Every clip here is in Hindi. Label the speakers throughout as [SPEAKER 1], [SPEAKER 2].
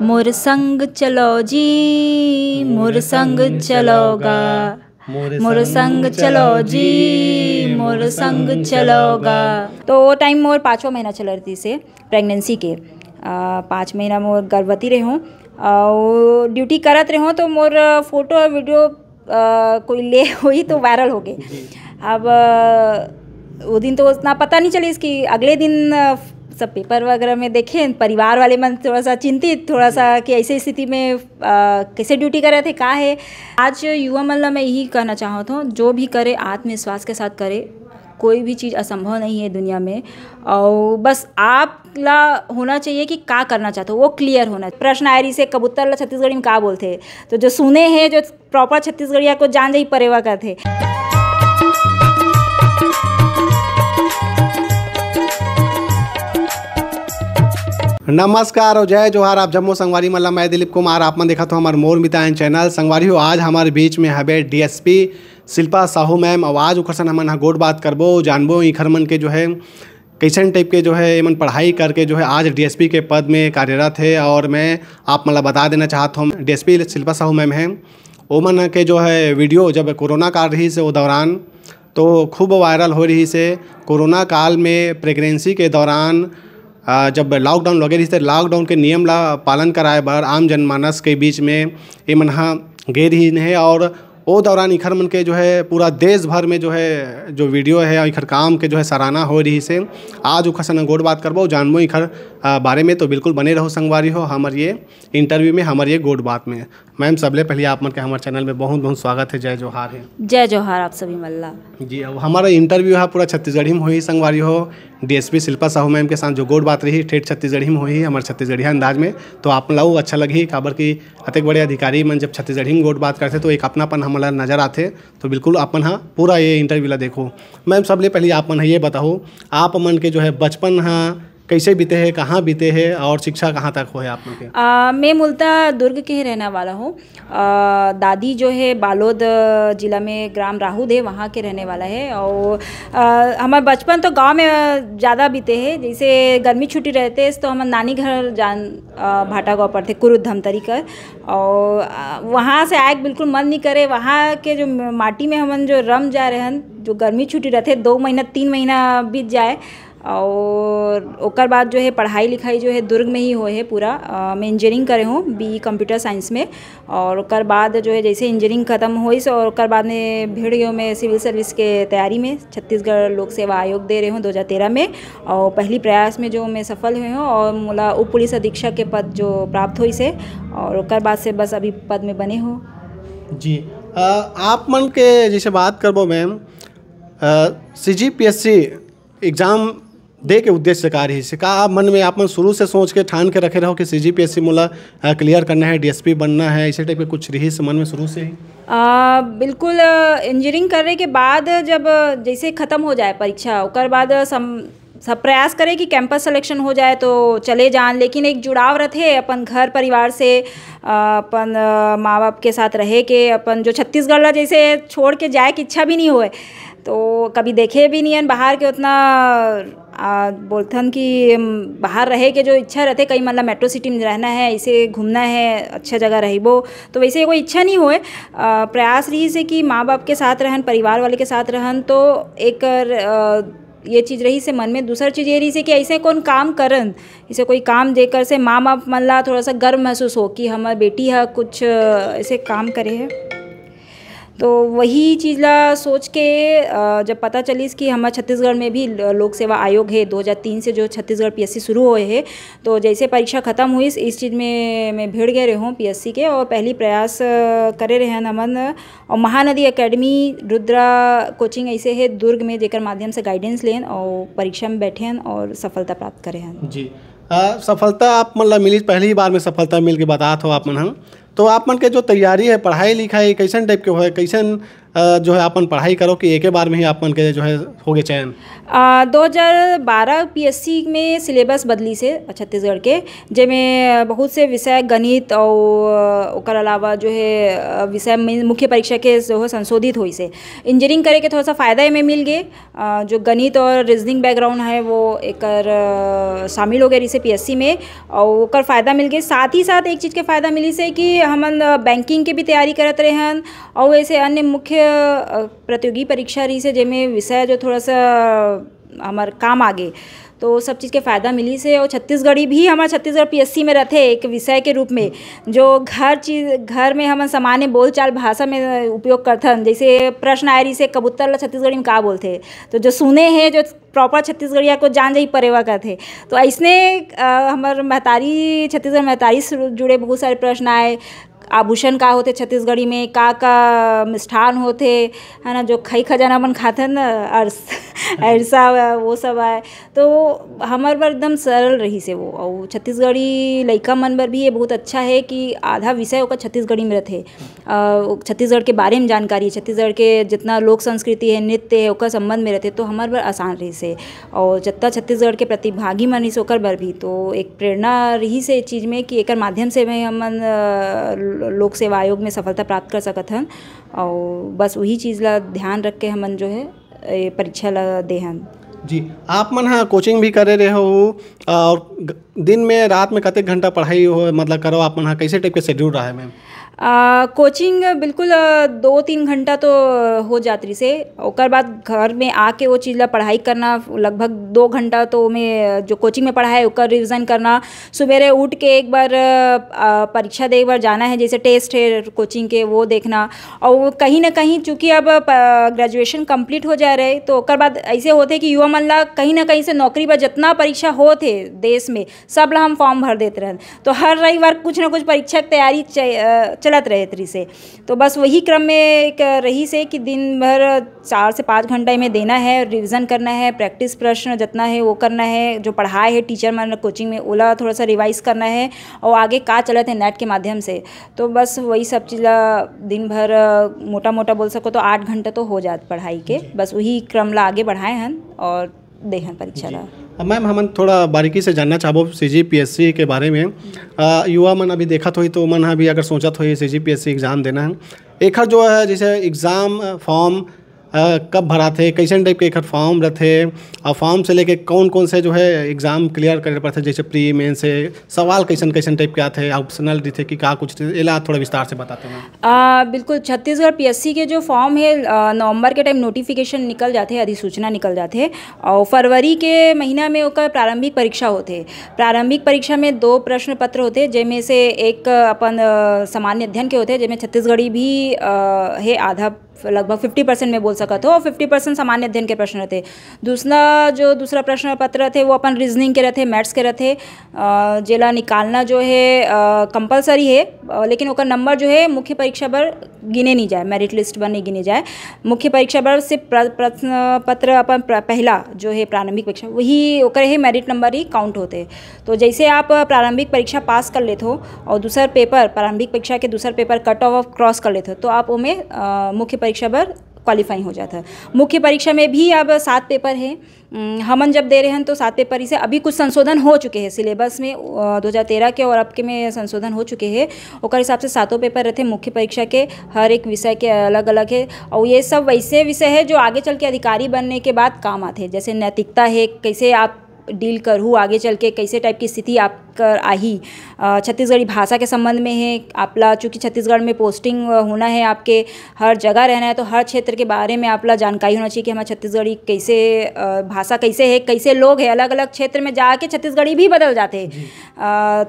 [SPEAKER 1] मोर संग चलो जी मोर संग चलोगा मोर संग चलो जी मोर संग चलोगा तो वो टाइम मोर पाँचों महीना चल रही थी से प्रेगनेंसी के पाँच महीना मोर गर्भवती रहे हूँ और ड्यूटी करत रहे हूँ तो मोर फोटो और वीडियो कोई ले हुई तो वायरल हो गए अब वो दिन तो उतना पता नहीं चली इसकी अगले दिन सब पेपर वगैरह में देखें परिवार वाले मन थोड़ा सा चिंतित थोड़ा सा हम्म। कि ऐसे स्थिति में आ, कैसे ड्यूटी कर रहे थे का है आज युवा मल्ला मैं यही कहना चाहता हूँ तो, जो भी करे आत्मविश्वास के साथ करे कोई भी चीज़ असंभव नहीं है दुनिया में और बस आप ला होना चाहिए कि का करना चाहते हो वो क्लियर होना प्रश्न आयरी से कबूतर ला छत्तीसगढ़ी में का बोलते तो जो सुने हैं जो प्रॉपर छत्तीसगढ़िया को जान ही परेवा करते थे
[SPEAKER 2] नमस्कार और जय जोहार आप जम्मू संगवारी मल्ला मैं दिलीप कुमार आप मन देखा तो हमारे मोर मितान चैनल संगवारी हो आज हमारे बीच में हबे डीएसपी शिल्पा साहू मैम आवाज़ उखरसन हम गोट बात करबो जानबो इखर मन के जो है कैसन टाइप के जो है मन पढ़ाई करके जो है आज डीएसपी के पद में कार्यरत है और मैं आप मतलब बता देना चाहता हूँ डीएसपी शिल्पा साहू मैम हैं ओमन के जो है वीडियो जब कोरोना काल रही से वो दौरान तो खूब वायरल हो रही से कोरोना काल में प्रेगनेंसी के दौरान जब लॉकडाउन लगे रही लॉकडाउन के नियम ला पालन कराए बार आम जनमानस के बीच में ये मन हाँ गे रही है और वो दौरान इखर मन के जो है पूरा देश भर में जो है जो वीडियो है इखर काम के जो है सराहना हो रही से आज उखर सन गोट बात करबो जानबो इखर बारे में तो बिल्कुल बने रहो संगवारी हो हमारे ये इंटरव्यू में हमारे ये गोड बात में मैम सबले पहले आप मन के हमारे चैनल में बहुत बहुत स्वागत है जय जोहार है
[SPEAKER 1] जय जोहार आप सभी मल्ला
[SPEAKER 2] जी अब हमारा इंटरव्यू है पूरा छत्तीसगढ़ी में हुई संगवारी हो डीएसपी शिल्पा साहू मैम के साथ जो गोड बात रही ठेठ छत्तीसगढ़ी में हुई हमारे छत्तीसगढ़ी अंदाज में तो आप लोग अच्छा लगी काबर की अतिक बड़े अधिकारी मन जब छत्तीसगढ़ी में गोड बात करते तो एक अपनापन हमारा नजर आते तो बिल्कुल अपन हाँ पूरा ये इंटरव्यू ला देखो मैम सबले पहले आप मन ये बताओ आप मन के जो है बचपन हाँ कैसे बीते हैं कहाँ बीते हैं और शिक्षा कहाँ तक है आप लोग
[SPEAKER 1] मैं मूलतः दुर्ग के रहने वाला हूँ दादी जो है बालोद जिला में ग्राम राहुल है वहाँ के रहने वाला है और हमारा बचपन तो गांव में ज़्यादा बीते हैं जैसे गर्मी छुट्टी रहते हैं तो हम नानी घर जान भाटा गाँव पर कुरुद धमतरी कर और वहाँ से आए बिल्कुल मन नहीं करे वहाँ के जो माटी में हम जो रम जा रहे हैं जो गर्मी छुट्टी रहते दो महीना तीन महीना बीत जाए और ओकर बाद जो है पढ़ाई लिखाई जो है दुर्ग में ही हो है पूरा मैं इंजीनियरिंग करे हूँ बी कंप्यूटर साइंस में और ओकर बाद जो है जैसे इंजीनियरिंग ख़त्म हुई और ओकर बाद में भीड़ गए मैं सिविल सर्विस के तैयारी में छत्तीसगढ़ लोक सेवा आयोग दे रहे हूँ दो में और पहली प्रयास में जो मैं सफल हुई हूँ और मोला उप पुलिस अधीक्षक के पद जो प्राप्त हुई से और ओकर बाद से बस अभी पद में बने हो जी आ, आप
[SPEAKER 2] मन के जैसे बात करबो ma'am C G P S C exam दे के उद्देश्य रही है सिका आप मन में आप शुरू से सोच के ठान के रखे रहो कि C G P S C clear करना है डीएसपी बनना है इसी टाइप के कुछ रही मन में शुरू से ही
[SPEAKER 1] आ, बिल्कुल इंजीनियरिंग करने के बाद जब जैसे ख़त्म हो जाए परीक्षा उसके बाद सम सब प्रयास करें कि कैंपस सिलेक्शन हो जाए तो चले जान लेकिन एक जुड़ाव रहे अपन घर परिवार से अपन माँ बाप के साथ रहे के अपन जो छत्तीसगढ़ ला जैसे छोड़ के जाए की इच्छा भी नहीं हो तो कभी देखे भी नहीं है बाहर के उतना बोलथन कि बाहर रहे के जो इच्छा रहते कई मतलब मेट्रो सिटी में रहना है इसे घूमना है अच्छा जगह वो तो वैसे कोई इच्छा नहीं हो प्रयास रही से कि माँ बाप के साथ रहन परिवार वाले के साथ रहन तो एक आ, ये चीज़ रही से मन में दूसरा चीज़ ये रही से कि ऐसे कौन काम करन इसे कोई काम देकर से माँ बाप मन ला थोड़ा सा गर्व महसूस हो कि हमार बेटी है कुछ ऐसे काम करे है तो वही चीज़ला सोच के जब पता चलीस कि हमारे छत्तीसगढ़ में भी लोक सेवा आयोग है 2003 से जो छत्तीसगढ़ पीएससी शुरू हुए है तो जैसे परीक्षा ख़त्म हुई इस चीज़ में मैं भिड़ गए रहूँ पीएससी के और पहली प्रयास करे रहे हैं हमन और महानदी अकेडमी रुद्रा कोचिंग ऐसे है दुर्ग में जेकर माध्यम से गाइडेंस लेन और परीक्षा में बैठे और सफलता प्राप्त करे हैं
[SPEAKER 2] जी आ, सफलता आप मतलब मिली पहली बार में सफलता मिल के बतात हो आप मन तो आप मन के जो तैयारी है पढ़ाई लिखाई कैसन टाइप के हो कैसे जो है अपन पढ़ाई करो कि एक बार में ही अपन के जो है हो गए चयन
[SPEAKER 1] दो हज़ार बारह पी में सिलेबस बदली से छत्तीसगढ़ के जैमें बहुत से विषय गणित और अलावा जो है विषय मुख्य परीक्षा के जो है संशोधित हुई से इंजीनियरिंग करे के थोड़ा सा फ़ायदा में मिल गए जो गणित और रीजनिंग बैकग्राउंड है वो एक शामिल हो गए इसे पी में और फ़ायदा मिल गए साथ ही साथ एक चीज़ के फ़ायदा मिली से कि हम बैंकिंग के भी तैयारी करते हैं और ऐसे अन्य मुख्य प्रतियोगी परीक्षा रही से जेमे विषय जो थोड़ा सा हमार काम आगे तो सब चीज़ के फ़ायदा मिली से और छत्तीसगढ़ी भी हमारे छत्तीसगढ़ पीएससी में रहते एक विषय के रूप में जो घर चीज़ घर में हम सामान्य बोलचाल भाषा में उपयोग करथन जैसे प्रश्न आए रही से कबूतर ला छत्तीसगढ़ी में कहा बोलते तो जो सुने हैं जो प्रॉपर छत्तीसगढ़िया को जान जा परेवा करते थे तो ऐसने हमारे महतारी छत्तीसगढ़ महतारी से जुड़े बहुत सारे प्रश्न आए आभूषण का होते छत्तीसगढ़ी में का का मिष्ठान होते है ना जो खई खजाना अपन खाते न अर्स ऐसा वो सब आए तो हमारे पर एकदम सरल रही से वो और छत्तीसगढ़ी लड़का मन पर भी ये बहुत अच्छा है कि आधा विषय होकर छत्तीसगढ़ी में रहते छत्तीसगढ़ के बारे में जानकारी छत्तीसगढ़ के जितना लोक संस्कृति है नृत्य है उसका संबंध में रहते तो हमार पर आसान रही से और जितना छत्तीसगढ़ के प्रतिभागी मन इस ओकर बर भी तो एक प्रेरणा रही से चीज़ में कि एक माध्यम से मैं हम लोक सेवा आयोग में सफलता प्राप्त कर सकत हन और बस वही चीज़ ला ध्यान रख के हमन जो है परीक्षा ला हन जी आप मन हाँ
[SPEAKER 2] कोचिंग भी करे रहे हो और दिन में रात में कतेक घंटा पढ़ाई हो मतलब करो आप मन हाँ कैसे टाइप के शेड्यूल रहा है मैम
[SPEAKER 1] आ, कोचिंग बिल्कुल दो तीन घंटा तो हो जाती से और बाद घर में आके वो चीज़ ला पढ़ाई करना लगभग दो घंटा तो मैं जो कोचिंग में पढ़ाई उसका रिविज़न करना सुबेरे उठ के एक बार परीक्षा दे एक बार जाना है जैसे टेस्ट है कोचिंग के वो देखना और वो कहीं ना कहीं चूँकि अब ग्रेजुएशन कंप्लीट हो जा रहे तो ओकर बाद ऐसे होते कि युवा मन ला कहीं ना कहीं से नौकरी पर जितना परीक्षा होते देश में सब ला हम फॉर्म भर देते रहें तो हर रविवार कुछ ना कुछ परीक्षा तैयारी चलत रहे तरी से तो बस वही क्रम में एक रही से कि दिन भर चार से पाँच घंटा में देना है रिविज़न करना है प्रैक्टिस प्रश्न जितना है वो करना है जो पढ़ाए है टीचर मैंने कोचिंग में ओला थोड़ा सा रिवाइज करना है और आगे का चलत है नेट के माध्यम से तो बस वही सब चीज़ दिन भर मोटा मोटा बोल सको तो आठ घंटा तो हो जात पढ़ाई के बस वही क्रम ला आगे बढ़ाए हैं और दे परीक्षा ला
[SPEAKER 2] मैम हमन थोड़ा बारीकी से जानना चाहबो सी जी पी एस सी के बारे में आ, युवा मन अभी देखत होई तो मन अभी अगर सोचत होई C G P S C exam देना है एक जो है जैसे एग्ज़ाम फॉर्म कब भरा थे कैसन टाइप के एक फॉर्म रहते और फॉर्म से लेके कौन कौन से जो है एग्ज़ाम क्लियर करे पड़ते जैसे प्री मेन से सवाल कैसे कैसे टाइप के आते ऑप्शनल थे कि क्या कुछ इला थोड़ा विस्तार से बताते
[SPEAKER 1] हैं बिल्कुल छत्तीसगढ़ पीएससी के जो फॉर्म है नवंबर के टाइम नोटिफिकेशन निकल जाते अधिसूचना निकल जाते और फरवरी के महीना में उनका प्रारंभिक परीक्षा होते प्रारंभिक परीक्षा में दो प्रश्न पत्र होते जिनमें से एक अपन सामान्य अध्ययन के होते जिनमें छत्तीसगढ़ी भी है आधा लगभग फिफ्टी परसेंट में बोल सका था और फिफ्टी परसेंट सामान्य अध्ययन के प्रश्न रहते दूसरा जो दूसरा प्रश्न पत्र थे वो अपन रीजनिंग के रहते मैथ्स के थे जिला निकालना जो है कंपलसरी है लेकिन ओकर नंबर जो है मुख्य परीक्षा पर गिने नहीं जाए मेरिट लिस्ट पर नहीं गिने जाए मुख्य परीक्षा पर से प्रश्न पत्र अपन पहला जो है प्रारंभिक परीक्षा वही ओकर है मेरिट नंबर ही काउंट होते तो जैसे आप प्रारंभिक परीक्षा पास कर लेते हो और दूसरा पेपर प्रारंभिक परीक्षा के दूसरा पेपर कट ऑफ क्रॉस कर लेते हो तो आप उनमें मुख्य परीक्षा पर क्वालिफाई हो जाता है मुख्य परीक्षा में भी अब सात पेपर है हमन जब दे रहे हैं तो सात पेपर इसे अभी कुछ संशोधन हो चुके हैं सिलेबस में 2013 के और अब के में संशोधन हो चुके हैं और हिसाब से सातों पेपर रहते मुख्य परीक्षा के हर एक विषय के अलग अलग है और ये सब वैसे विषय है जो आगे चल के अधिकारी बनने के बाद काम आते हैं जैसे नैतिकता है कैसे आप डील करूँ आगे चल के कैसे टाइप की स्थिति आप कर आही छत्तीसगढ़ी भाषा के संबंध में है आपला चूँकि छत्तीसगढ़ में पोस्टिंग होना है आपके हर जगह रहना है तो हर क्षेत्र के बारे में आपला जानकारी होना चाहिए कि हमारा छत्तीसगढ़ी कैसे भाषा कैसे है कैसे लोग हैं अलग अलग क्षेत्र में जाके छत्तीसगढ़ी भी बदल जाते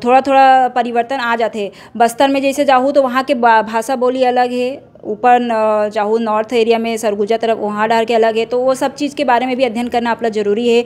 [SPEAKER 1] थोड़ा थोड़ा परिवर्तन आ जाते बस्तर में जैसे जाऊँ तो वहाँ के भाषा बोली अलग है ऊपर जाहू नॉर्थ एरिया में सरगुजा तरफ वहाँ डर के अलग है तो वो सब चीज़ के बारे में भी अध्ययन करना आपका ज़रूरी है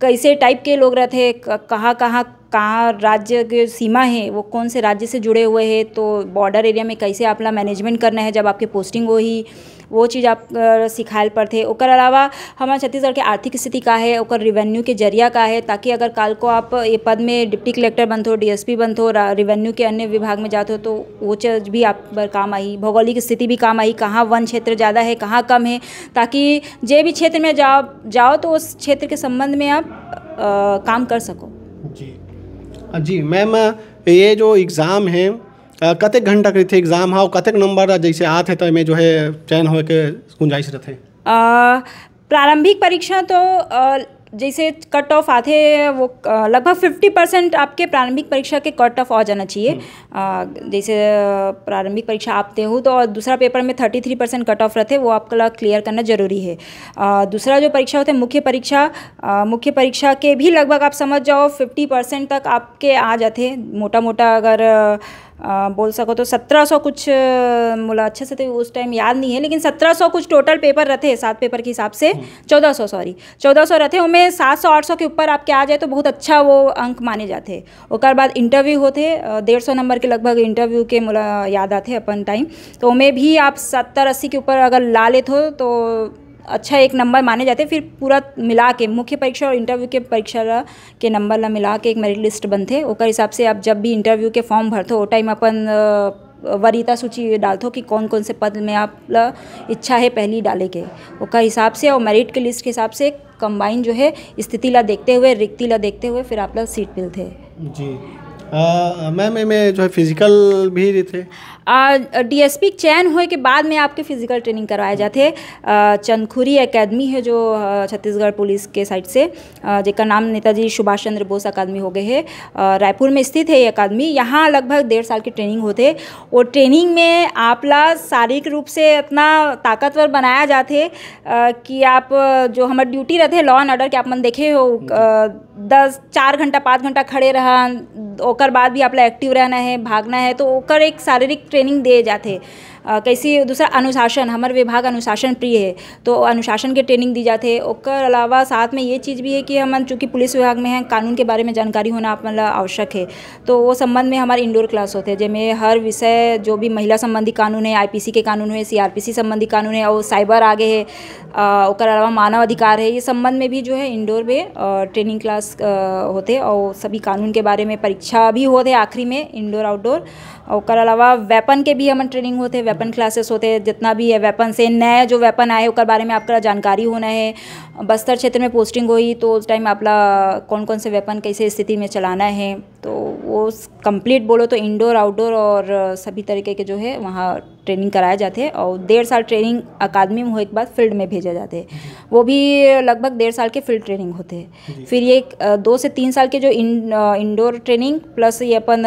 [SPEAKER 1] कैसे टाइप के लोग रहते कहाँ कहाँ कहाँ राज्य की सीमा है वो कौन से राज्य से जुड़े हुए हैं तो बॉर्डर एरिया में कैसे अपना मैनेजमेंट करना है जब आपकी पोस्टिंग हो ही वो चीज़ आप सिखाएल पड़ते और अलावा हमारे छत्तीसगढ़ के आर्थिक स्थिति का है और रिवेन्यू के जरिया का है ताकि अगर काल को आप ये पद में डिप्टी कलेक्टर बनते हो डीएसपी बनते हो रिवेन्यू के अन्य विभाग में जाते हो तो वो चीज़ भी आप पर काम आई भौगोलिक स्थिति भी काम आई कहाँ वन क्षेत्र ज़्यादा है कहाँ कम है ताकि जे भी क्षेत्र में जाओ जाओ तो उस क्षेत्र के संबंध में आप आ, काम कर सको जी
[SPEAKER 2] हाँ जी मैम ये जो एग्ज़ाम है कतेक घंटा के थे एग्जाम हाउ कतेक नंबर जैसे आते तो में जो है चयन हो के गुंजाइश रहते
[SPEAKER 1] प्रारंभिक परीक्षा तो आ, जैसे कट ऑफ आते वो लगभग फिफ्टी परसेंट आपके प्रारंभिक परीक्षा के कट ऑफ आ जाना चाहिए हम्म। जैसे प्रारंभिक परीक्षा आपते हो तो दूसरा पेपर में thirty three percent cut off रहते वो आपका क्लियर करना जरूरी है दूसरा जो परीक्षा होता है मुख्य परीक्षा मुख्य परीक्षा के भी लगभग आप समझ जाओ फिफ्टी परसेंट तक आपके आ जाते मोटा मोटा अगर आ, बोल सको तो सत्रह सौ कुछ बोला अच्छे से तो उस टाइम याद नहीं है लेकिन सत्रह सौ कुछ टोटल पेपर हैं सात पेपर के हिसाब से हम्म। चौदह सौ सॉरी चौदह सौ रहते उनमें सात सौ आठ सौ के ऊपर आपके आ जाए तो बहुत अच्छा वो अंक माने जाते और बाद इंटरव्यू होते डेढ़ सौ नंबर के लगभग इंटरव्यू के मुला याद आते अपन टाइम तो उनमें भी आप सत्तर अस्सी के ऊपर अगर ला लेते हो तो अच्छा एक नंबर माने जाते हैं फिर पूरा मिला के मुख्य परीक्षा और इंटरव्यू के परीक्षा के नंबर ला मिला के एक मेरिट लिस्ट बनते ओकर हिसाब से आप जब भी इंटरव्यू के फॉर्म भरते हो टाइम अपन वरीता सूची डालते हो कि कौन कौन से पद में आप ला इच्छा है पहली डाले के उसका हिसाब से और मेरिट के लिस्ट के हिसाब से कंबाइन जो है स्थिति ला देखते हुए रिक्ति ला देखते हुए फिर आप लोग सीट मिलते
[SPEAKER 2] जी मैम मैं जो है फिजिकल भी थे
[SPEAKER 1] डीएसपी चयन होए के बाद में आपके फिजिकल ट्रेनिंग करवाए जाते चंदखुरी एकेडमी है जो छत्तीसगढ़ पुलिस के साइड से जेकर नाम नेताजी सुभाष चंद्र बोस अकादमी हो गए है रायपुर में स्थित है ये अकादमी यहाँ लगभग डेढ़ साल की ट्रेनिंग होते और ट्रेनिंग में आप ला शारीरिक रूप से इतना ताकतवर बनाया जाते कि आप जो हमारे ड्यूटी रहते लॉ एंड ऑर्डर के आप मन देखे हो दस चार घंटा पाँच घंटा खड़े रहन और बाद भी आप एक्टिव रहना है भागना है तो एक शारीरिक ट्रेनिंग दिए जाते कैसी दूसरा अनुशासन हमारे विभाग अनुशासन प्रिय है तो अनुशासन के ट्रेनिंग दी जाते और अलावा साथ में ये चीज़ भी है कि हम चूँकि पुलिस विभाग में हैं कानून के बारे में जानकारी होना मतलब आवश्यक है तो वो संबंध में हमारे इंडोर क्लास होते हैं जिनमें हर विषय जो भी महिला संबंधी कानून है आईपीसी के कानून है सीआरपीसी संबंधी कानून है और साइबर आगे है और अलावा मानव अधिकार है ये संबंध में भी जो है इंडोर में ट्रेनिंग क्लास होते और सभी कानून के बारे में परीक्षा भी होते आखिरी में इंडोर आउटडोर और अलावा वेपन के भी हम ट्रेनिंग होते वेपन वेपन क्लासेस होते हैं जितना भी है वेपन से नए जो वेपन आए उसके बारे में आपका जानकारी होना है बस्तर क्षेत्र में पोस्टिंग हुई तो उस टाइम आपला कौन कौन से वेपन कैसे स्थिति में चलाना है तो वो कंप्लीट बोलो तो इंडोर आउटडोर और सभी तरीके के जो है वहाँ ट्रेनिंग कराए जाते हैं और डेढ़ साल ट्रेनिंग अकादमी में हो एक बार फील्ड में भेजा जाते हैं वो भी लगभग डेढ़ साल के फील्ड ट्रेनिंग होते हैं फिर ये दो से तीन साल के जो इन, इंडोर ट्रेनिंग प्लस ये अपन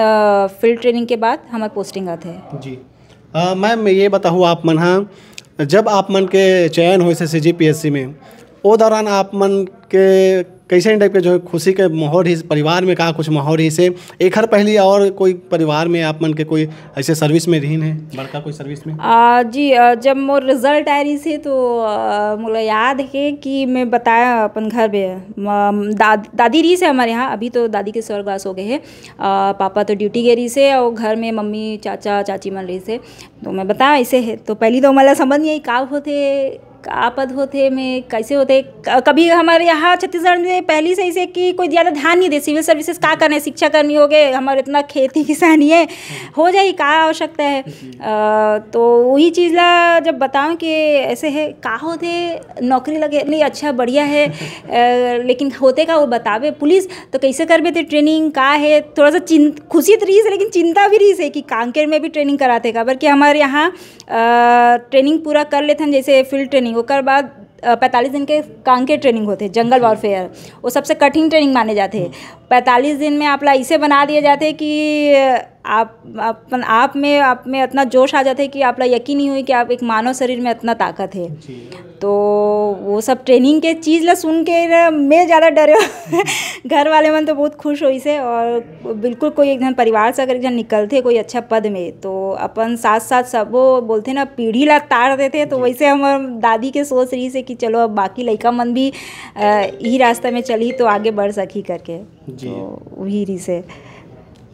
[SPEAKER 1] फील्ड ट्रेनिंग के बाद हमारे पोस्टिंग आते हैं
[SPEAKER 2] जी मैम ये बताऊँ आप मन हाँ जब आप मन के चयन हो सी जी पी एस सी में वो दौरान आप मन के कैसे टाइप के जो है खुशी के माहौल ही परिवार में कहा कुछ माहौल ही से एक हर पहली और कोई परिवार में आप मन के कोई ऐसे सर्विस में रही है बड़का कोई सर्विस में
[SPEAKER 1] आ, जी आ, जब मोर रिजल्ट आ रही थी तो मुला याद है कि मैं बताया अपन घर में दा, दादी रही से हमारे यहाँ अभी तो दादी के स्वर्गवास हो गए हैं पापा तो ड्यूटी गए रही से और घर में मम्मी चाचा चाची मन रही से तो मैं बताया ऐसे है तो पहली तो मैं समझ नहीं आई का होते आपद होते में कैसे होते कभी हमारे यहाँ छत्तीसगढ़ में पहली से इसे कि कोई ज़्यादा ध्यान नहीं दे सिविल सर्विसेज का है शिक्षा कर्मी हो गए हमारे इतना खेती किसानी है हो जाए का आवश्यकता है आ, तो वही चीज़ ला जब बताऊँ कि ऐसे है का होते नौकरी लगे नहीं अच्छा बढ़िया है आ, लेकिन होते का वो बतावे पुलिस तो कैसे कर बे ट्रेनिंग का है थोड़ा सा चिं खुशी तो रही लेकिन चिंता भी रही है कि कांकेर में भी ट्रेनिंग कराते का बल्कि हमारे यहाँ ट्रेनिंग पूरा कर लेते हैं जैसे फील्ड ट्रेनिंग ओकर बाद पैंतालीस दिन के कांग के ट्रेनिंग होते हैं जंगल वॉरफेयर वो सबसे कठिन ट्रेनिंग माने जाते हैं हम्म। पैंतालीस दिन में आप ला इसे बना दिए जाते हैं कि आप अपन आप में आप में इतना जोश आ जाता है कि आप यकीन नहीं हुई कि आप एक मानव शरीर में इतना ताकत है तो वो सब ट्रेनिंग के चीज़ ला सुन के मैं ज़्यादा डर घर वाले मन तो बहुत खुश हुई से और बिल्कुल कोई एक जन परिवार से अगर एक जन निकलते कोई अच्छा पद में तो अपन साथ साथ सब वो बोलते ना पीढ़ी ला तार देते तो वैसे हम दादी के सोच रही से कि चलो अब बाकी लड़का मन भी यही रास्ते में चली तो आगे बढ़ सकी करके जी तो वही री से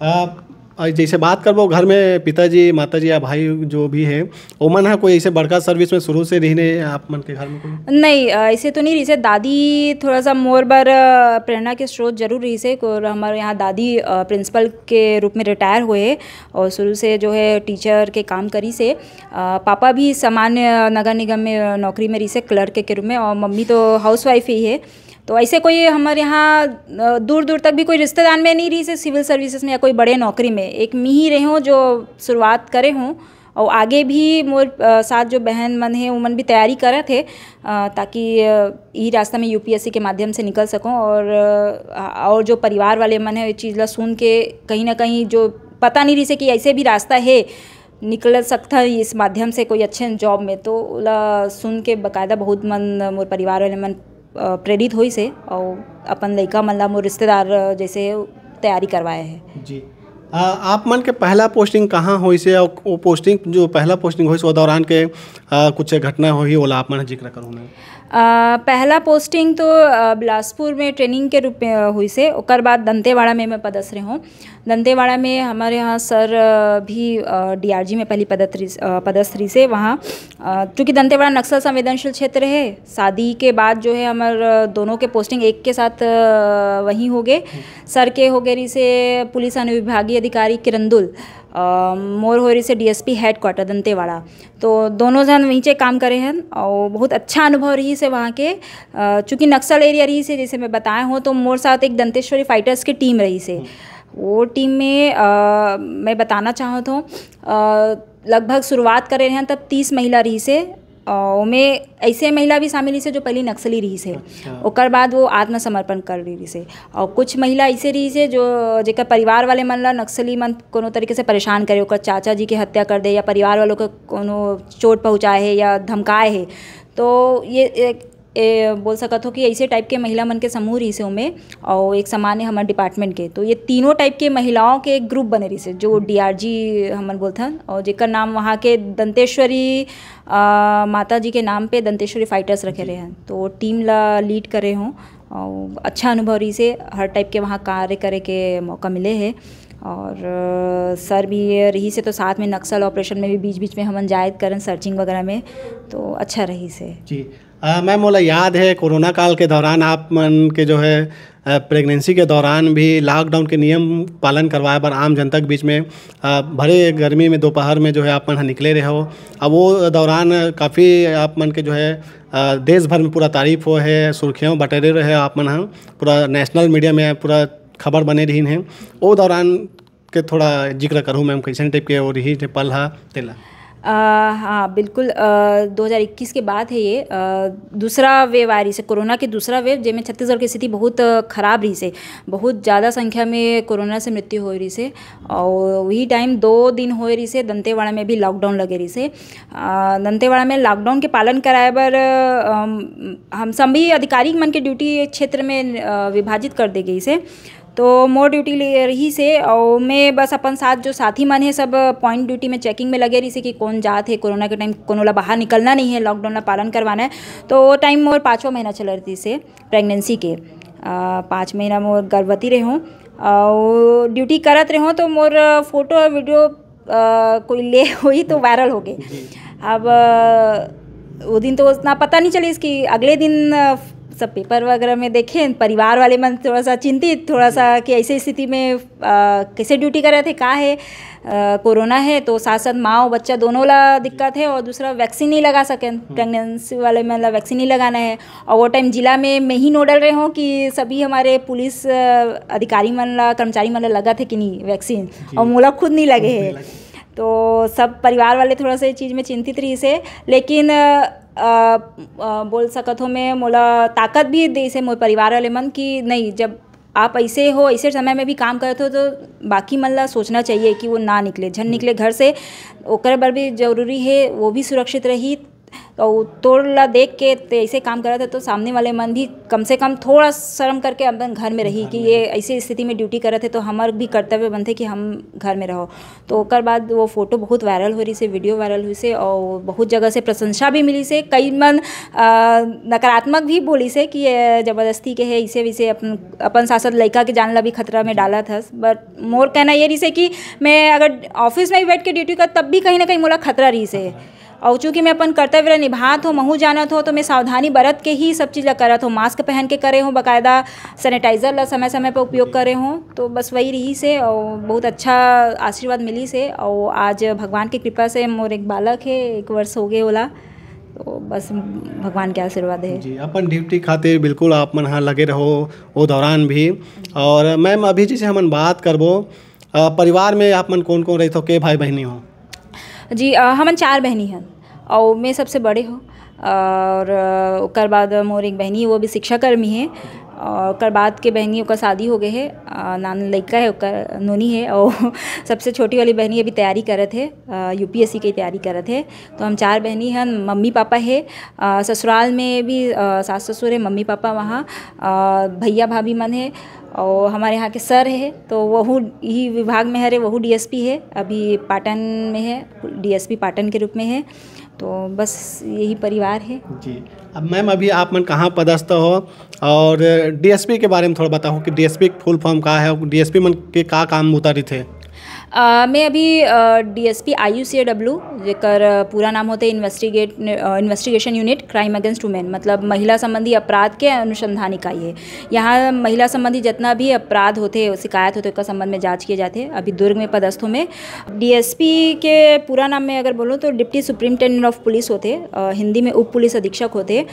[SPEAKER 2] आप और जैसे बात कर वो घर में पिताजी माता जी या भाई जो भी है वो मन है कोई ऐसे बड़का सर्विस में शुरू से रहने आप मन के घर में कोई
[SPEAKER 1] नहीं ऐसे तो नहीं रही से दादी थोड़ा सा मोर बार प्रेरणा के स्रोत जरूर रही से और हमारे यहाँ दादी प्रिंसिपल के रूप में रिटायर हुए और शुरू से जो है टीचर के काम करी से पापा भी सामान्य नगर निगम में नौकरी में रही से क्लर्क के रूप में और मम्मी तो हाउस ही है तो ऐसे कोई हमारे यहाँ दूर दूर तक भी कोई रिश्तेदार में नहीं रही से सिविल सर्विसेज में या कोई बड़े नौकरी में एक मी ही रहे हों जो शुरुआत करे हों और आगे भी मोर साथ जो बहन मन है वो मन भी तैयारी करा थे ताकि यही रास्ता में यूपीएससी के माध्यम से निकल सकूँ और और जो परिवार वाले मन है ये चीज़ ला सुन के कहीं ना कहीं जो पता नहीं रही से कि ऐसे भी रास्ता है निकल सकता है इस माध्यम से कोई अच्छे जॉब में तो ला सुन के बकायदा बहुत मन मोर परिवार वाले मन प्रेरित हुई से और अपन लड़का मतलब मोर रिश्तेदार जैसे तैयारी करवाए है जी
[SPEAKER 2] आ, आप मन के पहला पोस्टिंग कहाँ हुई से और वो पोस्टिंग जो पहला पोस्टिंग हुई से वो दौरान के आ, कुछ घटना हुई वो आप मन जिक्र करूँ मैं
[SPEAKER 1] पहला पोस्टिंग तो बिलासपुर में ट्रेनिंग के रूप में हुई से और बाद दंतेवाड़ा में मैं पदस्थ हूँ दंतेवाड़ा में हमारे यहाँ सर भी डीआरजी में पहली पदस्त्री पदस्त्री से वहाँ क्योंकि दंतेवाड़ा नक्सल संवेदनशील क्षेत्र है शादी के बाद जो है हमारे दोनों के पोस्टिंग एक के साथ वहीं हो गए हम्म। सर के हो गए से पुलिस अनुविभागीय अधिकारी किरंदुल मोरहोरी से डीएसपी हेड क्वार्टर दंतेवाड़ा तो दोनों जन नीचे काम करे हैं और बहुत अच्छा अनुभव रही से वहाँ के चूँकि नक्सल एरिया रही से जैसे मैं बताया हूँ तो मोर साथ एक दंतेश्वरी फाइटर्स की टीम रही से वो टीम में आ, मैं बताना चाहूँ तो लगभग शुरुआत करे हैं तब तीस महिला रही से में ऐसे महिला भी शामिल से जो पहली नक्सली रही से और अच्छा। बाद वो आत्मसमर्पण कर रही से और कुछ महिला ऐसे रही से जो जेकर परिवार वाले मन ला नक्सली मन कोनो तरीके से परेशान करे ओकर चाचा जी के हत्या कर दे या परिवार वालों को कोनो चोट पहुँचाए है या धमकाए है तो ये एक ए, बोल सकत हो कि ऐसे टाइप के महिला मन के समूह रही से ओमे और एक सामान्य हमारे डिपार्टमेंट के तो ये तीनों टाइप के महिलाओं के एक ग्रुप बने रही से जो डी आर जी हमन बोलथन और जेकर नाम वहाँ के दंतेश्वरी माता जी के नाम पे दंतेश्वरी फाइटर्स रखे रहे हैं तो टीम ला लीड करे हों अच्छा अनुभव रही से हर टाइप के वहाँ कार्य करे के मौका मिले है और सर भी रही से तो साथ में नक्सल ऑपरेशन में भी बीच बीच में हम जायद करें सर्चिंग वगैरह में तो अच्छा रही से
[SPEAKER 2] जी मैम बोला याद है कोरोना काल के दौरान आप मन के जो है प्रेगनेंसी के दौरान भी लॉकडाउन के नियम पालन करवाए पर आम जनता के बीच में भरे गर्मी में दोपहर में जो है आप मन निकले रहे हो अब वो दौरान काफ़ी आप मन के जो है देश भर में पूरा तारीफ हो है सुर्खियों बटेरे रहे आप मन हाँ? पूरा नेशनल मीडिया में पूरा खबर बने रही हैं वो दौरान के थोड़ा जिक्र करूँ मैम कैसे टाइप के और रही पल है तेला
[SPEAKER 1] हाँ बिल्कुल दो हज़ार इक्कीस के बाद है ये दूसरा वेव आ रही से कोरोना के दूसरा वेव जैमें छत्तीसगढ़ की स्थिति बहुत ख़राब रही से बहुत ज़्यादा संख्या में कोरोना से मृत्यु हो रही से और वही टाइम दो दिन हो रही से दंतेवाड़ा में भी लॉकडाउन लगे रही से दंतेवाड़ा में लॉकडाउन के पालन कराए पर हम सभी अधिकारी मन के ड्यूटी क्षेत्र में विभाजित कर दे गई से तो मोर ड्यूटी ले रही से और मैं बस अपन साथ जो साथी मन है सब पॉइंट ड्यूटी में चेकिंग में लगे रही से कि कौन जात है कोरोना के टाइम को बाहर निकलना नहीं है लॉकडाउन का पालन करवाना है तो वो टाइम मोर पाँचों महीना चल रही से प्रेगनेंसी के पाँच महीना मोर गर्भवती रहे हूँ और ड्यूटी करत रहे तो मोर फोटो और वीडियो कोई ले हुई तो वायरल हो गए अब वो दिन तो उतना पता नहीं चली इसकी अगले दिन सब पेपर वगैरह में देखें परिवार वाले मन थोड़ा सा चिंतित थोड़ा सा कि ऐसी स्थिति में कैसे ड्यूटी कर रहे थे कहाँ है कोरोना है तो साथ साथ माँ और बच्चा दोनों ला दिक्कत है और दूसरा वैक्सीन नहीं लगा सकें हम्म। प्रेगनेंसी वाले मतलब वैक्सीन नहीं लगाना है और वो टाइम जिला में मैं ही नोडल रहे हूँ कि सभी हमारे पुलिस अधिकारी मन ला कर्मचारी मन ला लगा थे कि नहीं वैक्सीन और मोला खुद नहीं लगे है तो सब परिवार वाले थोड़ा सा इस चीज़ में चिंतित रही से लेकिन बोल सकत हो मैं मोला ताकत भी दे से मोर परिवार वाले मन कि नहीं जब आप ऐसे हो ऐसे समय में भी काम करते हो तो बाकी मन ला सोचना चाहिए कि वो ना निकले झन हम्म। निकले घर से ओकर बर भी जरूरी है वो भी सुरक्षित रही तो तोड़ला देख के ऐसे काम कर रहा था तो सामने वाले मन भी कम से कम थोड़ा शर्म करके अपन घर में रही कि ये ऐसी स्थिति में ड्यूटी कर रहे थे तो हमारे भी कर्तव्य बनते कि हम घर में रहो तो कर बाद वो फ़ोटो बहुत वायरल हो रही से वीडियो वायरल हुई से और बहुत जगह से प्रशंसा भी मिली से कई मन नकारात्मक भी बोली से कि ज़बरदस्ती के है इसे वैसे अपन अपन सांसद लड़का के जानला भी खतरा में डाला था बट मोर कहना ये रही से कि मैं अगर ऑफिस में बैठ के ड्यूटी कर तब भी कहीं ना कहीं मोला खतरा रही से और चूँकि मैं अपन कर्तव्य निभात हूँ महू जानत हो तो मैं सावधानी बरत के ही सब चीज़ करत हूँ मास्क पहन के करे हूँ बाकायदा सैनिटाइज़र ला समय समय पर उपयोग करे हूँ तो बस वही रही से और बहुत अच्छा आशीर्वाद मिली से और आज भगवान की कृपा से मोर एक बालक है एक वर्ष हो गए ओला तो बस भगवान के आशीर्वाद है जी
[SPEAKER 2] अपन ड्यूटी खातिर बिल्कुल आप मन हाँ लगे रहो वो दौरान भी और मैम अभी जैसे हम बात करबो परिवार में आप मन कौन कौन रही तो के भाई
[SPEAKER 1] बहनी हो जी हम चार बहनी हैं और मैं सबसे बड़े हूँ और ओकर बाद मोर एक बहनी वो भी शिक्षाकर्मी है और कर बाद के बहनी का शादी हो गए है नान लड़का है उसका नोनी है और सबसे छोटी वाली बहनी अभी तैयारी करत है यूपीएससी की तैयारी करत है तो हम चार बहनी हैं मम्मी पापा है ससुराल में भी सास ससुर है मम्मी पापा वहाँ भैया भाभी मन है और हमारे यहाँ के सर है तो वहू ही विभाग में है वह डी है अभी पाटन में है डी पाटन के रूप में है तो बस यही परिवार है
[SPEAKER 2] जी अब मैम अभी आप मन कहाँ पदस्थ हो और डीएसपी के बारे में थोड़ा बताऊँ कि डीएसपी फुल फॉर्म का है डीएसपी मन के का काम उतारे थे
[SPEAKER 1] आ, मैं अभी DSP I U C W जेकर पूरा नाम होते investigate investigation unit crime against women मतलब महिला संबंधी अपराध के अनुसंधान इकाई है यहाँ महिला संबंधी जितना भी अपराध होते शिकायत होते उसका संबंध में जाँच किए जाते हैं अभी दुर्ग में पदस्थों में डीएसपी के पूरा नाम में अगर बोलूँ तो डिप्टी सुप्रिंटेंडेंट ऑफ पुलिस होते हिंदी में उप पुलिस अधीक्षक होते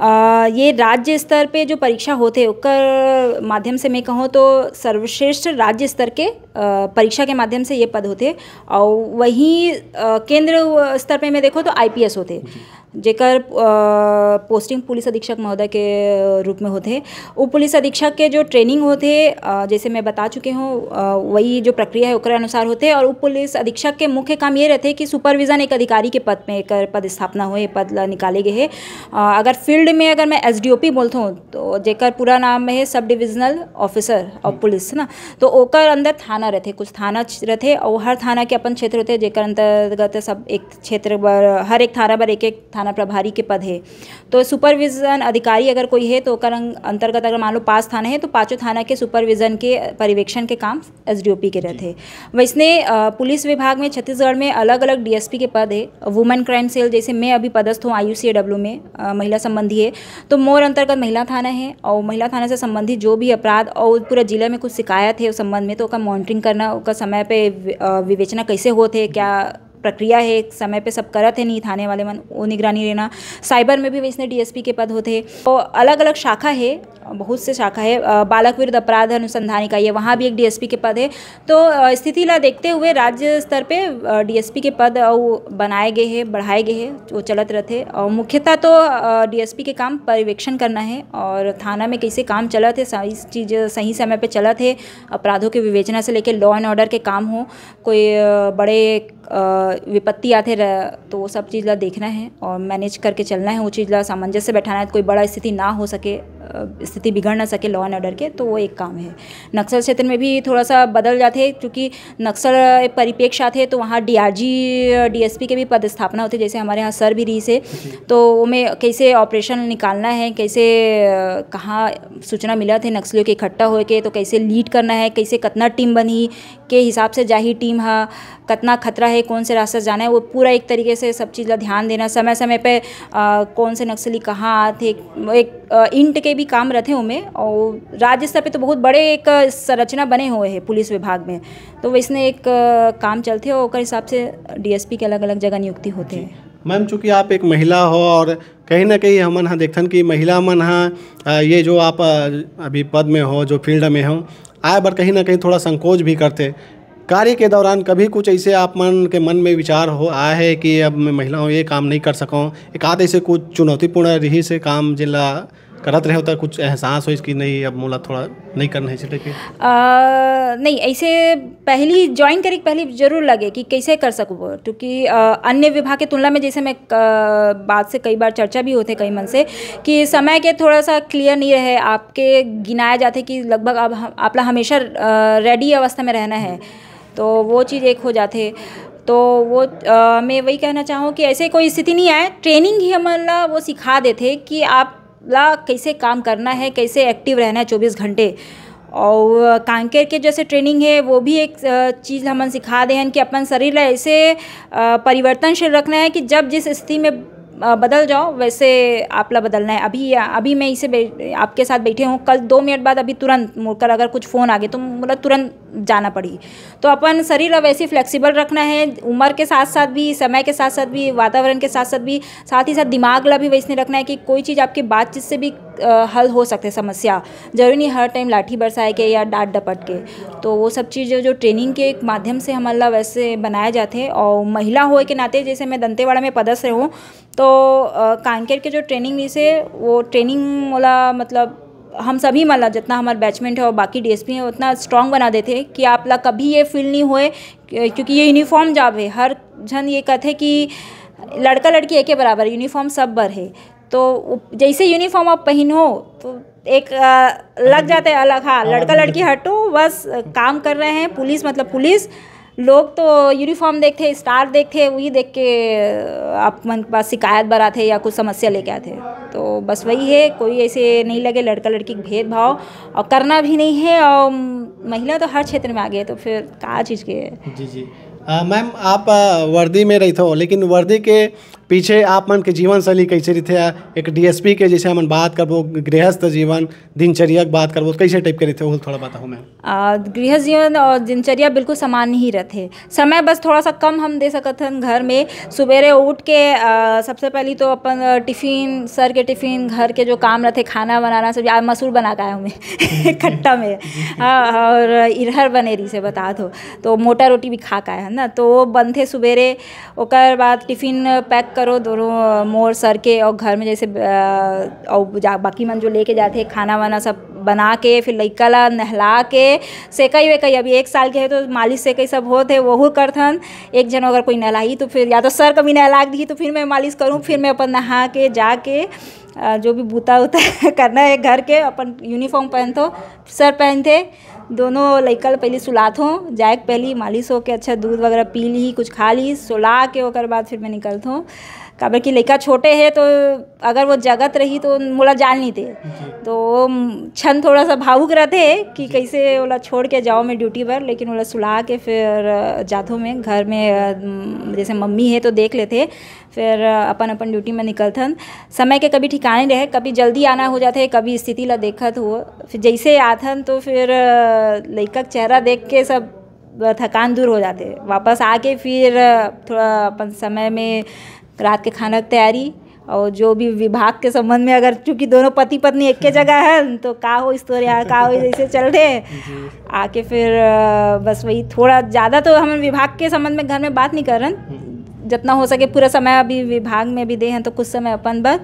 [SPEAKER 1] आ, ये राज्य स्तर पे जो परीक्षा होते उसका माध्यम से मैं कहूँ तो सर्वश्रेष्ठ राज्य स्तर के परीक्षा के माध्यम से ये पद होते और वहीं केंद्र स्तर पे मैं देखो तो आईपीएस होते जेकर पोस्टिंग पुलिस अधीक्षक महोदय के रूप में होते वो पुलिस अधीक्षक के जो ट्रेनिंग होते जैसे मैं बता चुके हूँ वही जो प्रक्रिया है उसके अनुसार होते और उप पुलिस अधीक्षक के मुख्य काम ये रहते कि सुपरविजन एक अधिकारी के पद में एक पद स्थापना हो पद निकाले गए है अगर फील्ड में अगर मैं एस डी बोलता हूँ तो जेकर पूरा नाम है sub divisional officer of police ना तो ओकर अंदर थाना रहते कुछ थाना रहते और हर थाना के अपन क्षेत्र होते जेकर अंतर्गत सब एक क्षेत्र पर हर एक थाना पर एक एक थाना थाना प्रभारी के पद है तो सुपरविजन अधिकारी अगर कोई है तो ओकर अंतर्गत अगर मान लो पाँच थाना है तो पाँचों थाना के सुपरविजन के परिवेक्षण के काम एस के रहते हैं वैसने पुलिस विभाग में छत्तीसगढ़ में अलग अलग डीएसपी के पद है वुमेन क्राइम सेल जैसे मैं अभी पदस्थ हूँ आई में महिला संबंधी है तो मोर अंतर्गत महिला थाना है और महिला थाना से संबंधित जो भी अपराध और पूरा जिले में कुछ शिकायत है उस संबंध में तो उसका मॉनिटरिंग करना उसका समय पर विवेचना कैसे होते क्या प्रक्रिया है एक समय पे सब करते नहीं थाने वाले मन वो निगरानी रहना साइबर में भी वैसे डीएसपी के पद होते तो अलग अलग शाखा है बहुत से शाखा है बालक विरुद्ध अपराध अनुसंधान इकाई है वहाँ भी एक डीएसपी के पद है तो स्थिति ला देखते हुए राज्य स्तर पे डीएसपी के पद बनाए गए हैं बढ़ाए गए हैं वो चलत रहते और मुख्यतः तो डीएसपी के काम पर्यवेक्षण करना है और थाना में कैसे काम चलत है सही चीज़ सही समय पर चलत है अपराधों के विवेचना से लेकर लॉ एंड ऑर्डर के काम हो कोई बड़े विपत्ति आते तो वो सब चीज़ ला देखना है और मैनेज करके चलना है वो चीज़ ला सामंजस्य बैठाना है कोई बड़ा स्थिति ना हो सके स्थिति बिगड़ ना सके लॉ एंड ऑर्डर के तो वो एक काम है नक्सल क्षेत्र में भी थोड़ा सा बदल जाते हैं क्योंकि नक्सल एक परिप्रेक्ष्य आते हैं तो वहाँ डीआरजी डीएसपी के भी पदस्थापना होते जैसे हमारे यहाँ सर भी रहीस है तो उनमें कैसे ऑपरेशन निकालना है कैसे कहाँ सूचना मिला थे नक्सलियों के इकट्ठा हो के तो कैसे लीड करना है कैसे कितना टीम बनी के हिसाब से जाही टीम है हाँ, कितना खतरा है कौन से रास्ता जाना है वो पूरा एक तरीके से सब चीज़ का ध्यान देना समय समय पर कौन से नक्सली कहाँ आते एक इंट के भी काम रहते थे में और राज्य स्तर पे तो बहुत बड़े एक संरचना बने हुए हैं पुलिस विभाग में तो वैसने एक काम चलते हो और हिसाब से डीएसपी के अलग अलग जगह नियुक्ति होते हैं
[SPEAKER 2] मैम चूँकि आप एक महिला हो और कहीं ना कहीं हम हाँ देखथन कि महिला मन हाँ ये जो आप अभी पद में हो जो फील्ड में हो आए बार कहीं ना कहीं थोड़ा संकोच भी करते कार्य के दौरान कभी कुछ ऐसे आप मन के मन में विचार हो आया है कि अब मैं महिला हूँ ये काम नहीं कर सकूँ एक आध ऐसे कुछ चुनौतीपूर्ण रही से काम जिला करत रहे होता तो कुछ एहसास हो इसकी नहीं अब मोला थोड़ा नहीं करना है
[SPEAKER 1] इसी नहीं ऐसे पहली ज्वाइन करे पहले जरूर लगे कि कैसे कर सकूँ क्योंकि अन्य विभाग के तुलना में जैसे मैं बात से कई बार चर्चा भी होते कई मन से कि समय के थोड़ा सा क्लियर नहीं रहे आपके गिनाया जाते कि लगभग अब आप आपला हमेशा रेडी अवस्था में रहना है तो वो चीज़ एक हो जाते तो वो आ, मैं वही कहना चाहूँ कि ऐसे कोई स्थिति नहीं आए ट्रेनिंग ही हमारा वो सिखा देते कि आप ला कैसे काम करना है कैसे एक्टिव रहना है चौबीस घंटे और कांकेर के जैसे ट्रेनिंग है वो भी एक चीज़ हम सिखा दें कि अपन शरीर ऐसे परिवर्तनशील रखना है कि जब जिस स्थिति में बदल जाओ वैसे आपला बदलना है अभी अभी मैं इसे आपके साथ बैठे हूँ कल दो मिनट बाद अभी तुरंत मुड़कर अगर कुछ फ़ोन आ गए तो मतलब तुरंत जाना पड़ी तो अपन शरीर अब ऐसे फ्लेक्सिबल रखना है उम्र के साथ साथ भी समय के साथ साथ भी वातावरण के साथ साथ भी साथ ही साथ दिमाग ला भी वैसे रखना है कि कोई चीज़ आपकी बातचीत से भी हल हो सकते समस्या जरूरी नहीं हर टाइम लाठी बरसाए के या डांट डपट के तो वो सब चीज़ जो ट्रेनिंग के माध्यम से हमारा वैसे बनाए जाते हैं और महिला हो के नाते जैसे मैं दंतेवाड़ा में पदस्थ हूँ तो कांकेर के जो ट्रेनिंग ली से वो ट्रेनिंग वाला मतलब हम सभी मतलब जितना हमारा बैचमेंट है और बाकी डीएसपी है उतना स्ट्रांग बना देते कि आप लोग कभी ये फील नहीं हुए क्योंकि ये यूनिफॉर्म जॉब है हर जन ये कहते कि लड़का लड़की एक के बराबर यूनिफॉर्म सब बर है तो जैसे यूनिफॉर्म आप पहनो तो एक लग जाते अलग हाँ लड़का लड़की हटो बस काम कर रहे हैं पुलिस मतलब पुलिस लोग तो यूनिफॉर्म देखते स्टार देखते वही देख के आप मन के पास शिकायत भरा थे या कुछ समस्या लेके आते तो बस वही है कोई ऐसे नहीं लगे लड़का लड़की भेदभाव और करना भी नहीं है और महिला तो हर क्षेत्र में आ गए तो फिर कहा चीज़ के
[SPEAKER 2] जी जी मैम आप वर्दी में रही थो लेकिन वर्दी के पीछे आप मन के जीवन शैली कैसे रहते एक डीएसपी के जैसे हमन बात करबो गृहस्थ जीवन दिनचर्या बात करबो कैसे टाइप के रहते थोड़ा बताओ
[SPEAKER 1] मैं गृहस्थ जीवन और दिनचर्या बिल्कुल समान ही रहते समय बस थोड़ा सा कम हम दे सकते हैं घर में सुबेरे उठ के सबसे पहले तो अपन टिफ़िन सर के टिफ़िन घर के जो काम रहते खाना बनाना सब मसूर बना का हमें खट्टा में और इरहर रही से बता दो तो मोटा रोटी भी खा का है ना तो बनते सुबेरे और बाद टिफ़िन पैक करो दोनों मोर सर के और घर में जैसे और बाकी मन जो लेके जाते हैं खाना वाना सब बना के फिर लड़का ला नहला के सेकई वेकई अभी एक साल के है तो मालिश सेकई सब होते वह करथन एक जन अगर कोई नहलाई तो फिर या तो सर कभी नहला दी तो फिर मैं मालिश करूँ फिर मैं अपन नहा के जा के जो भी बूता उता करना है घर के अपन यूनिफॉर्म पहन तो सर पहनते दोनों लैकल तो पहले सुलात जाए पहले पहली मालिश होकर अच्छा दूध वगैरह पी ली कुछ खा ली सुला के बाद फिर मैं निकलता हूँ काबर की लड़का छोटे है तो अगर वो जगत रही तो मोला जान नहीं थे तो वो छन थोड़ा सा भावुक रहते कि कैसे ओला छोड़ के जाओ मैं ड्यूटी पर लेकिन ओला सुला के फिर जातो में घर में जैसे मम्मी है तो देख लेते फिर अपन अपन ड्यूटी में निकलथन समय के कभी ठिकाने रहे कभी जल्दी आना हो जाते कभी स्थिति ला देखत हो फिर जैसे आथन तो फिर लड़का चेहरा देख के सब थकान दूर हो जाते वापस आके फिर थोड़ा अपन समय में रात के खाना की तैयारी और जो भी विभाग के संबंध में अगर चूंकि दोनों पति पत्नी एक के जगह है तो का हो इस तरह हाँ, का हो जैसे चल रहे आके फिर बस वही थोड़ा ज़्यादा तो हम विभाग के संबंध में घर में बात नहीं कर रहे हम्म। जितना हो सके पूरा समय अभी विभाग में भी दे हैं तो कुछ समय अपन बस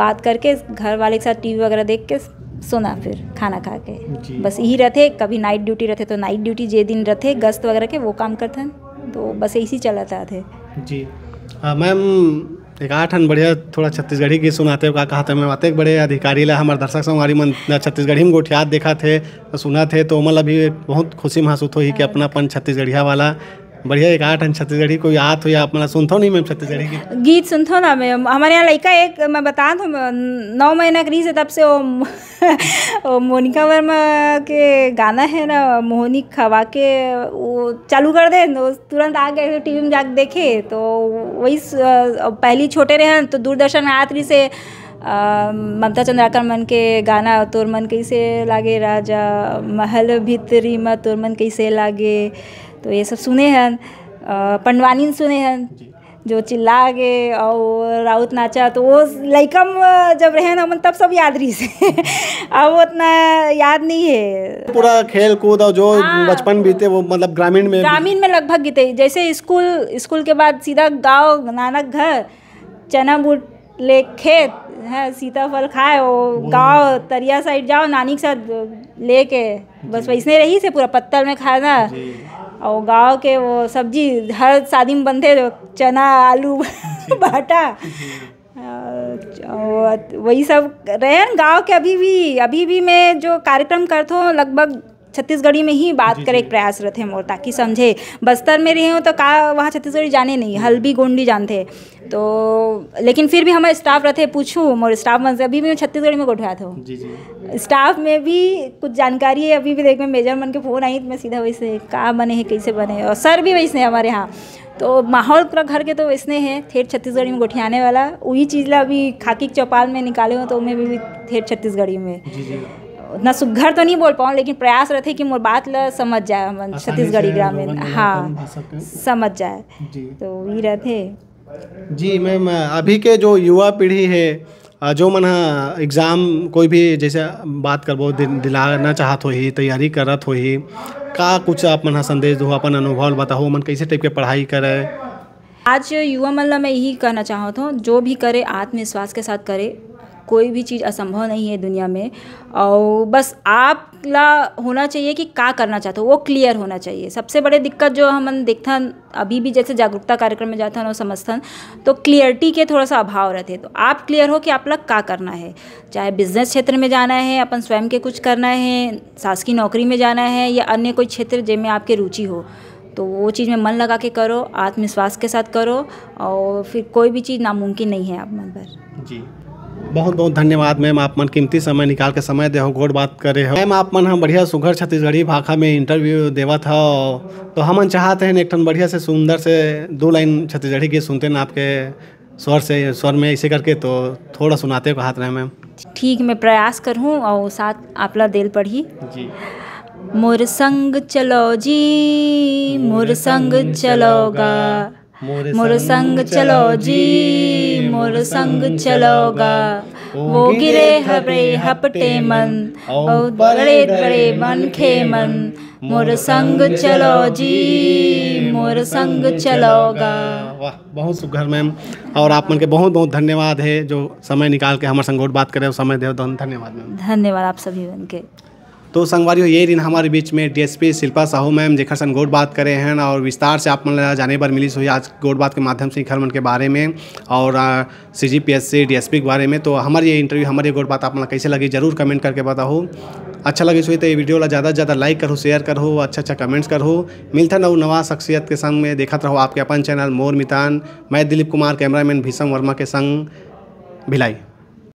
[SPEAKER 1] बात करके घर वाले के साथ टीवी वगैरह देख के सोना फिर खाना खा के बस यही रहते कभी नाइट ड्यूटी रहते तो नाइट ड्यूटी जे दिन रहते गश्त वगैरह के वो काम करते हैं तो बस इसी चलाता थे
[SPEAKER 2] जी हाँ, मैम एक आठ हन बढ़िया थोड़ा छत्तीसगढ़ी गीत सुनाते हो का कहा था मैं वाते बड़े अधिकारी ला हमारे दर्शक संगवारी मन छत्तीसगढ़ी में गोठियात देखा थे सुना थे तो मतलब अभी बहुत खुशी महसूस हुई कि अपनापन छत्तीसगढ़िया वाला बढ़िया एक आठ छत्तीसगढ़ी कोई आत हो या आप सुनता नहीं मैम छत्तीसगढ़ी की
[SPEAKER 1] गीत सुनता ना मैम हमारे यहाँ लड़का एक मैं बता दूँ नौ महीना करी से तब से वो मोनिका वर्मा के गाना है ना मोहनी खवा के वो चालू कर दे तो तुरंत आ गए टी वी में जाके देखे तो वही पहली छोटे रहे तो दूरदर्शन आत्री से ममता चंद्राकर मन के गाना तोर मन कैसे लागे राजा महल भितरी मा तोर मन कैसे लागे तो ये सब सुने हैं पंडवानी सुने हैं जो चिल्ला के और राउत नाचा तो वो लैकम जब रहे ना तब सब याद रही से अब उतना याद नहीं है पूरा
[SPEAKER 2] खेल कूद और जो हाँ। बचपन बीते वो मतलब ग्रामीण में ग्रामीण
[SPEAKER 1] में लगभग बीते जैसे स्कूल स्कूल के बाद सीधा गांव नानक घर चना बूट ले खेत है सीताफल खाए वो हम्म। गाँव तरिया साइड जाओ नानी के साथ ले के बस वैसे रही से पूरा पत्तल में खाना और गांव के वो सब्जी हर शादी में बनते तो चना आलू बाटा वही सब रहे गांव के अभी भी अभी भी मैं जो कार्यक्रम करता हूँ लगभग छत्तीसगढ़ी में ही बात करे प्रयासरत है मोर ताकि समझे बस्तर में रहे हो तो का वहाँ छत्तीसगढ़ी जाने नहीं हल्बी गोंडी जानते तो लेकिन फिर भी हमारे स्टाफ रहते पूछूँ मोर स्टाफ मन से अभी भी मैं छत्तीसगढ़ी में गोठवा था स्टाफ में भी कुछ जानकारी है अभी भी देख मैं मेजर मन के फ़ोन आई मैं सीधा वैसे कहाँ बने हैं कैसे बने और सर भी वैसे हैं हमारे यहाँ तो माहौल पूरा घर के तो वैसे है थे छत्तीसगढ़ी में गोठियाने वाला वही चीज़ ला अभी खाकी चौपाल में निकाले हो तो मैं भी थे छत्तीसगढ़ी में उतना सुघर तो नहीं बोल पाऊँ लेकिन प्रयास रहते कि मोर बात ल समझ जाए छत्तीसगढ़ी ग्रामीण हाँ समझ जाए तो ये रहते
[SPEAKER 2] जी मैम अभी के जो युवा पीढ़ी है जो मन हाँ, एग्ज़ाम कोई भी जैसे बात करबो दिलाना चाहत हो ही तैयारी करत हो ही का कुछ आप मन हाँ, संदेश दो अपन अनुभव बताओ मन कैसे टाइप के पढ़ाई करे
[SPEAKER 1] आज युवा मन मैं यही कहना चाहता हूँ जो भी करे आत्मविश्वास के साथ करे कोई भी चीज़ असंभव नहीं है दुनिया में और बस आप ला होना चाहिए कि का करना चाहते हो वो क्लियर होना चाहिए सबसे बड़े दिक्कत जो हम देखता अभी भी जैसे जागरूकता कार्यक्रम में है और समझता तो क्लियरिटी के थोड़ा सा अभाव रहते तो आप क्लियर हो कि आप लग का करना है चाहे बिजनेस क्षेत्र में जाना है अपन स्वयं के कुछ करना है सास की नौकरी में जाना है या अन्य कोई क्षेत्र जिनमें आपकी रुचि हो तो वो चीज़ में मन लगा के करो आत्मविश्वास के साथ करो और फिर कोई भी चीज़ नामुमकिन नहीं है आप मन पर जी
[SPEAKER 2] बहुत बहुत धन्यवाद मैम आप मन कीमती समय निकाल के समय दे गोड बात करे हो मैम आप मन हम बढ़िया सुघर छत्तीसगढ़ी भाषा में इंटरव्यू देवत हो तो हम चाहते हैं एक ठन बढ़िया से सुंदर से दो लाइन छत्तीसगढ़ी गीत सुनते ना आपके स्वर से स्वर में इसे करके तो थोड़ा सुनाते को
[SPEAKER 1] हाथ रहे मैम ठीक मैं प्रयास करूँ और साथ आप दिल पढ़ी जी मोर संग चलो जी मोर संग चलोगा मोर संग चलो जी मोर संग चलोगा वो गिरे हबरे हपटे मन और बड़े बड़े मन खे मन मोर संग चलो जी मोर संग चलोगा
[SPEAKER 2] वाह बहुत सुखर मैम और आप मन के बहुत बहुत धन्यवाद है जो समय निकाल के हमारे संगोट बात करे समय देव धन्यवाद
[SPEAKER 1] मैम धन्यवाद आप सभी मन के
[SPEAKER 2] तो संगवारी ये दिन हमारे बीच में डीएसपी शिल्पा साहू मैम जेखर सन गोट बात करे हैं और विस्तार से आप मन जाने पर मिली हुई आज गोट बात के माध्यम से खरमन के बारे में और C G P S C D S P के बारे में तो हमारे ये इंटरव्यू हमारे गोट बात आप मन कैसे लगी जरूर कमेंट करके बताओ अच्छा लगे हुई तो ये वीडियो ला ज़्यादा से ज़्यादा लाइक करो शेयर करो अच्छा अच्छा कमेंट्स करो मिलता नव नवा शख्सियत के संग में देखा रहो आपके अपन चैनल मोर मितान मैं दिलीप कुमार कैमरामैन भीषम वर्मा के संग भिलाई